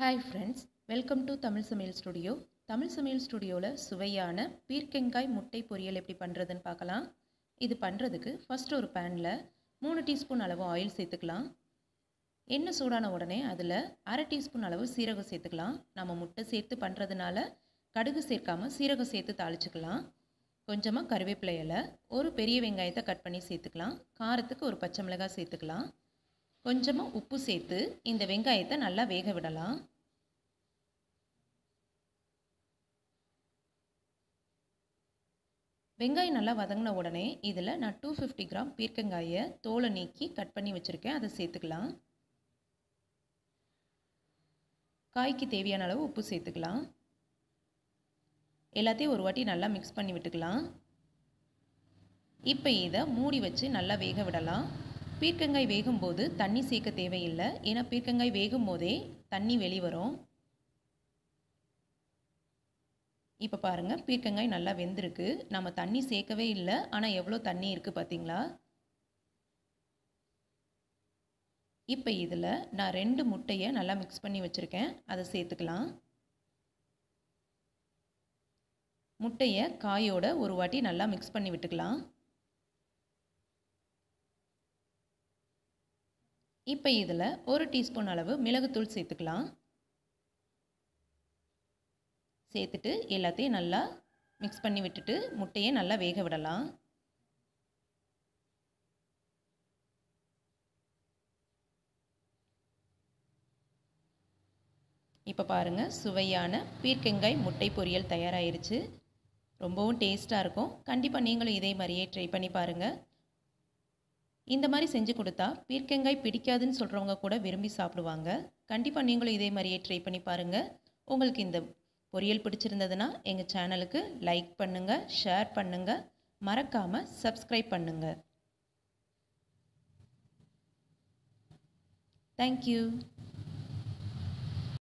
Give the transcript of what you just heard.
hi friends welcome to Tamil சமையல் studio Tamil சமையல் ஸ்டுடியோவில் சுவையான பீர்க்கெங்காய் முட்டை பொரியல் எப்படி பண்ணுறதுன்னு பார்க்கலாம் இது பண்ணுறதுக்கு ஃபஸ்ட் ஒரு பேனில் மூணு டீஸ்பூன் அளவு ஆயில் சேர்த்துக்கலாம் எண்ணெய் சூடான உடனே அதில் அரை டீஸ்பூன் அளவு சீரகம் சேர்த்துக்கலாம் நம்ம முட்டை சேர்த்து பண்ணுறதுனால கடுகு சேர்க்காமல் சீரகம் சேர்த்து தாளிச்சுக்கலாம் கொஞ்சமாக கருவேப்பிலை இலை ஒரு பெரிய வெங்காயத்தை கட் பண்ணி சேர்த்துக்கலாம் காரத்துக்கு ஒரு பச்சை மிளகாய் சேர்த்துக்கலாம் கொஞ்சமாக உப்பு சேர்த்து இந்த வெங்காயத்தை நல்லா வேக விடலாம் வெங்காயம் நல்லா வதங்கின உடனே இதில் நான் டூ ஃபிஃப்டி கிராம் பீர்க்கங்காயை தோலை நீக்கி கட் பண்ணி வச்சுருக்கேன் அதை சேர்த்துக்கலாம் காய்க்கு தேவையான அளவு உப்பு சேர்த்துக்கலாம் எல்லாத்தையும் ஒரு வாட்டி நல்லா மிக்ஸ் பண்ணி விட்டுக்கலாம் இப்போ இதை மூடி வச்சு நல்லா வேக விடலாம் பீர்க்கங்காய் வேகும்போது தண்ணி சேர்க்க தேவையில்லை ஏன்னா பீர்க்கங்காய் வேகும் போதே தண்ணி வெளிவரும் இப்போ பாருங்கள் பீர்க்கங்காய் நல்லா வெந்திருக்கு நம்ம தண்ணி சேர்க்கவே இல்லை ஆனால் எவ்வளோ தண்ணி இருக்குது பார்த்தீங்களா இப்போ இதில் நான் ரெண்டு முட்டையை நல்லா மிக்ஸ் பண்ணி வச்சுருக்கேன் அதை சேர்த்துக்கலாம் முட்டையை காயோட ஒரு வாட்டி நல்லா மிக்ஸ் பண்ணி விட்டுக்கலாம் இப்போ இதில் ஒரு டீஸ்பூன் அளவு மிளகுத்தூள் சேர்த்துக்கலாம் சேர்த்துட்டு எல்லாத்தையும் நல்லா மிக்ஸ் பண்ணி விட்டுட்டு முட்டையை நல்லா வேக விடலாம் இப்போ பாருங்கள் சுவையான பீர்க்கெங்காய் முட்டை பொரியல் தயாராகிருச்சு ரொம்பவும் டேஸ்ட்டாக இருக்கும் கண்டிப்பாக நீங்களும் இதே மாதிரியே ட்ரை பண்ணி பாருங்கள் இந்த மாதிரி செஞ்சு கொடுத்தா பீர்க்கங்காய் பிடிக்காதுன்னு சொல்கிறவங்க கூட விரும்பி சாப்பிடுவாங்க கண்டிப்பாக நீங்களும் இதே மாதிரியே ட்ரை பண்ணி பாருங்கள் உங்களுக்கு இந்த பொரியல் பிடிச்சிருந்ததுன்னா எங்கள் சேனலுக்கு லைக் பண்ணுங்கள் ஷேர் பண்ணுங்கள் மறக்காமல் சப்ஸ்கிரைப் பண்ணுங்கள் தேங்க்யூ